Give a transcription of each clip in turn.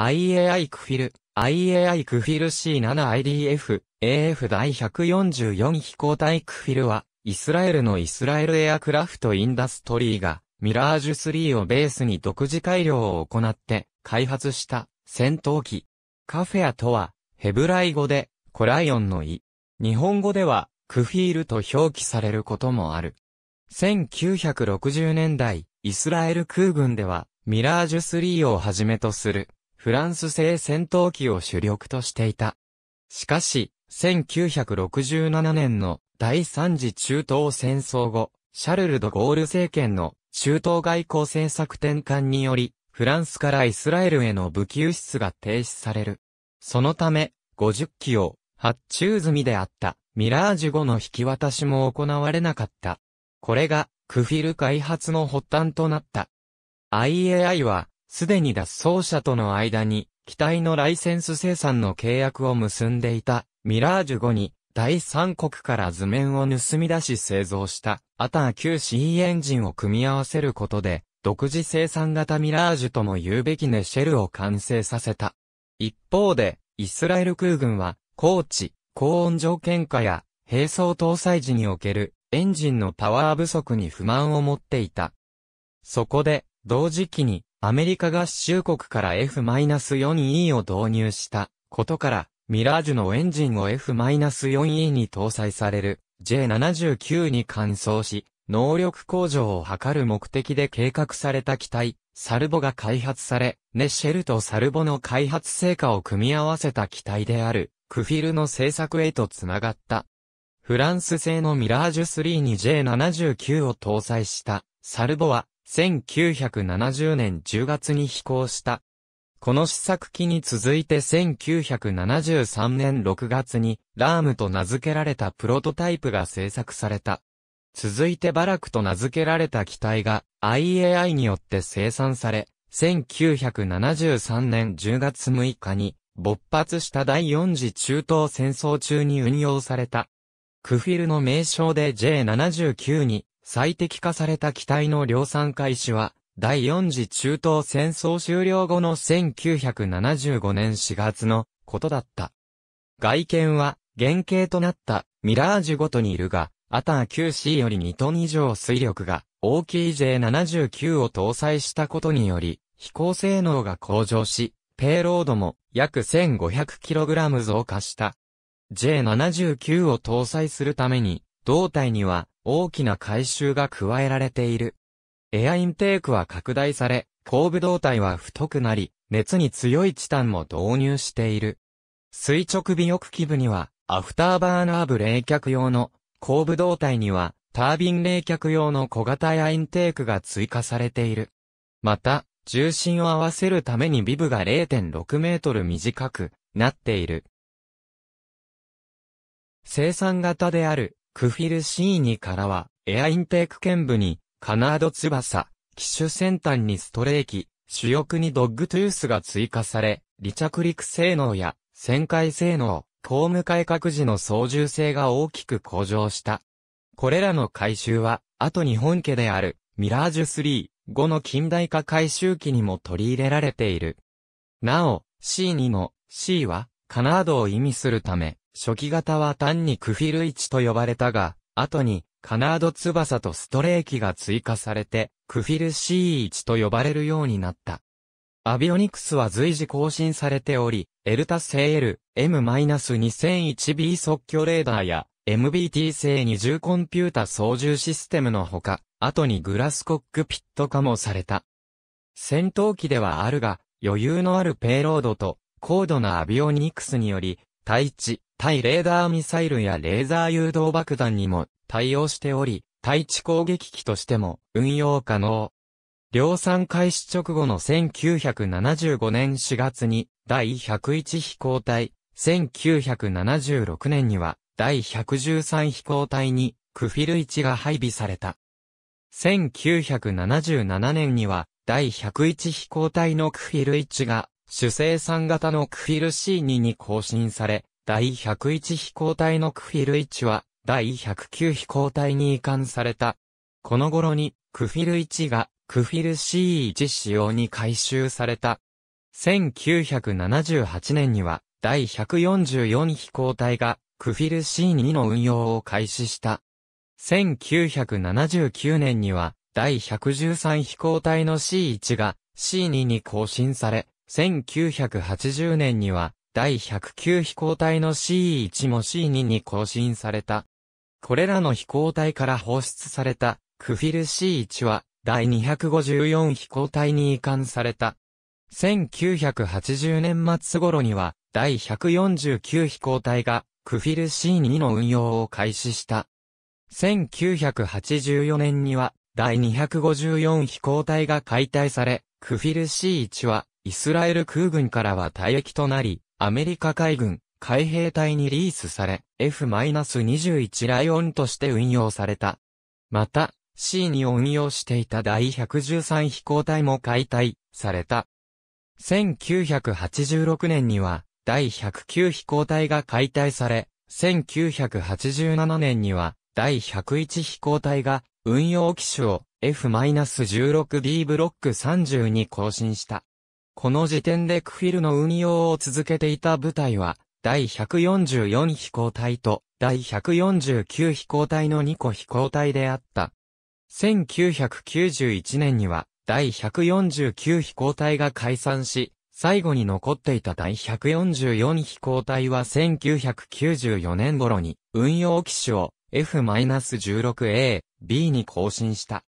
IAI クフィル、IAI クフィル C7IDF、AF 第144飛行隊クフィルは、イスラエルのイスラエルエアクラフトインダストリーが、ミラージュ3をベースに独自改良を行って、開発した、戦闘機。カフェアとは、ヘブライ語で、コライオンの意。日本語では、クフィールと表記されることもある。1960年代、イスラエル空軍では、ミラージュ3をはじめとする、フランス製戦闘機を主力としていた。しかし、1967年の第三次中東戦争後、シャルル・ド・ゴール政権の中東外交政策転換により、フランスからイスラエルへの武器輸出が停止される。そのため、50機を発注済みであったミラージュ後の引き渡しも行われなかった。これがクフィル開発の発端となった。IAI はすでに脱走者との間に、機体のライセンス生産の契約を結んでいた、ミラージュ後に、第三国から図面を盗み出し製造した、アター 9C エンジンを組み合わせることで、独自生産型ミラージュとも言うべきネシェルを完成させた。一方で、イスラエル空軍は、高地、高温条件下や、並走搭載時における、エンジンのパワー不足に不満を持っていた。そこで、同時期に、アメリカ合衆国から F-4E を導入したことから、ミラージュのエンジンを F-4E に搭載される J79 に換装し、能力向上を図る目的で計画された機体、サルボが開発され、ネッシェルとサルボの開発成果を組み合わせた機体である、クフィルの製作へと繋がった。フランス製のミラージュ3に J79 を搭載した、サルボは、1970年10月に飛行した。この試作機に続いて1973年6月に、ラームと名付けられたプロトタイプが製作された。続いてバラクと名付けられた機体が IAI によって生産され、1973年10月6日に勃発した第4次中東戦争中に運用された。クフィルの名称で J79 に最適化された機体の量産開始は、第4次中東戦争終了後の1975年4月のことだった。外見は、原型となったミラージュごとにいるが、アター 9C より2トン以上水力が大きい J79 を搭載したことにより、飛行性能が向上し、ペイロードも約 1500kg 増加した。J79 を搭載するために、胴体には大きな改修が加えられている。エアインテークは拡大され、後部胴体は太くなり、熱に強いチタンも導入している。垂直尾翼基部には、アフターバーナー部冷却用の、後部胴体には、タービン冷却用の小型エアインテークが追加されている。また、重心を合わせるためにビブが0.6メートル短くなっている。生産型であるクフィル C2 からは、エアインテーク剣部に、カナード翼、機種先端にストレーキ、主翼にドッグトゥースが追加され、離着陸性能や、旋回性能、公務改革時の操縦性が大きく向上した。これらの改修は、後日本家である、ミラージュ3、5の近代化改修機にも取り入れられている。なお、C2 の C は、カナードを意味するため、初期型は単にクフィル1と呼ばれたが、後に、カナード翼とストレーキが追加されて、クフィル C1 と呼ばれるようになった。アビオニクスは随時更新されており、エルタ製 L、M-2001B 即興レーダーや、MBT 製二重コンピュータ操縦システムのほか、後にグラスコックピット化もされた。戦闘機ではあるが、余裕のあるペイロードと、高度なアビオニクスにより、対地、対レーダーミサイルやレーザー誘導爆弾にも対応しており、対地攻撃機としても運用可能。量産開始直後の1975年4月に第101飛行隊、1976年には第113飛行隊にクフィル1が配備された。1977年には第101飛行隊のクフィル1が主生産型のクフィル C2 に更新され、第101飛行隊のクフィル1は、第109飛行隊に移管された。この頃に、クフィル1が、クフィル C1 仕様に改修された。1978年には、第144飛行隊が、クフィル C2 の運用を開始した。1979年には、第113飛行隊の C1 が C2 に更新され、1980年には第109飛行隊の C1 も C2 に更新された。これらの飛行隊から放出されたクフィル C1 は第254飛行隊に移管された。1980年末頃には第149飛行隊がクフィル C2 の運用を開始した。1984年には第254飛行隊が解体され、クフィル C1 はイスラエル空軍からは退役となり、アメリカ海軍海兵隊にリースされ、F-21 ライオンとして運用された。また、C に運用していた第113飛行隊も解体された。1986年には、第109飛行隊が解体され、1987年には、第101飛行隊が運用機種を F-16D ブロック3に更新した。この時点でクフィルの運用を続けていた部隊は、第144飛行隊と第149飛行隊の2個飛行隊であった。1991年には第149飛行隊が解散し、最後に残っていた第144飛行隊は1994年頃に運用機種を F-16A、B に更新した。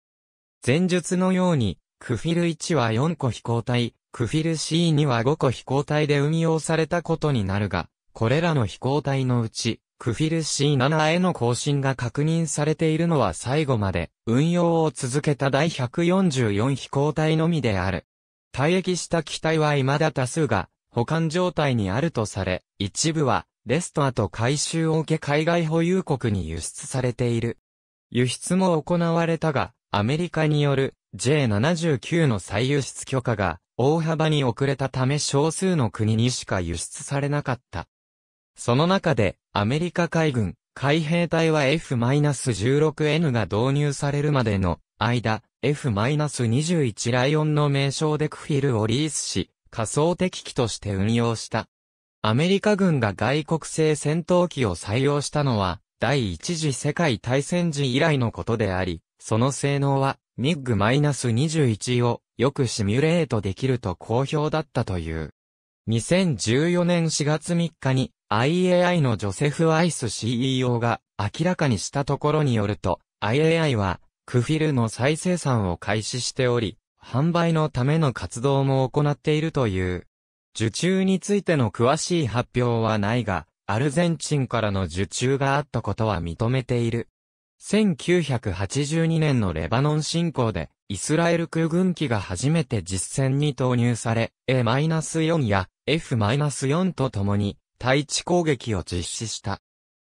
前述のように、クフィル1は4個飛行隊、クフィル C には5個飛行体で運用されたことになるが、これらの飛行体のうち、クフィル C7 への更新が確認されているのは最後まで運用を続けた第144飛行体のみである。退役した機体は未だ多数が保管状態にあるとされ、一部はレストアと回収を受け海外保有国に輸出されている。輸出も行われたが、アメリカによる J79 の再輸出許可が大幅に遅れたため少数の国にしか輸出されなかった。その中で、アメリカ海軍、海兵隊は F-16N が導入されるまでの間、F-21 ライオンの名称でクフィルをリースし、仮想敵機として運用した。アメリカ軍が外国製戦闘機を採用したのは、第一次世界大戦時以来のことであり、その性能はミッグ2 1をよくシミュレートできると好評だったという。2014年4月3日に IAI のジョセフ・アイス CEO が明らかにしたところによると IAI はクフィルの再生産を開始しており、販売のための活動も行っているという。受注についての詳しい発表はないが、アルゼンチンからの受注があったことは認めている。1982年のレバノン侵攻で、イスラエル空軍機が初めて実戦に投入され、A-4 や F-4 と共に、対地攻撃を実施した。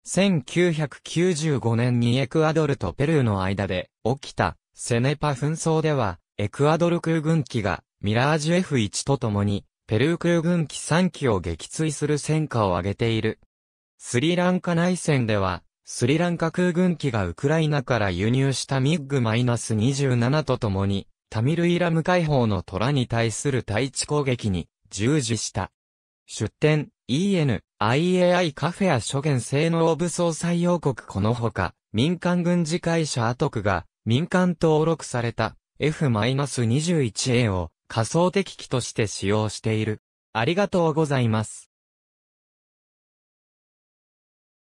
1995年にエクアドルとペルーの間で起きたセネパ紛争では、エクアドル空軍機がミラージュ F1 と共に、ペルー空軍機3機を撃墜する戦果を上げている。スリランカ内戦では、スリランカ空軍機がウクライナから輸入したミッグ -27 とともに、タミルイラム解放の虎に対する対地攻撃に従事した。出展、EN、IAI カフェや諸元性能オブ総採用国このほか、民間軍事会社アトクが民間登録された F-21A を仮想敵機として使用している。ありがとうございます。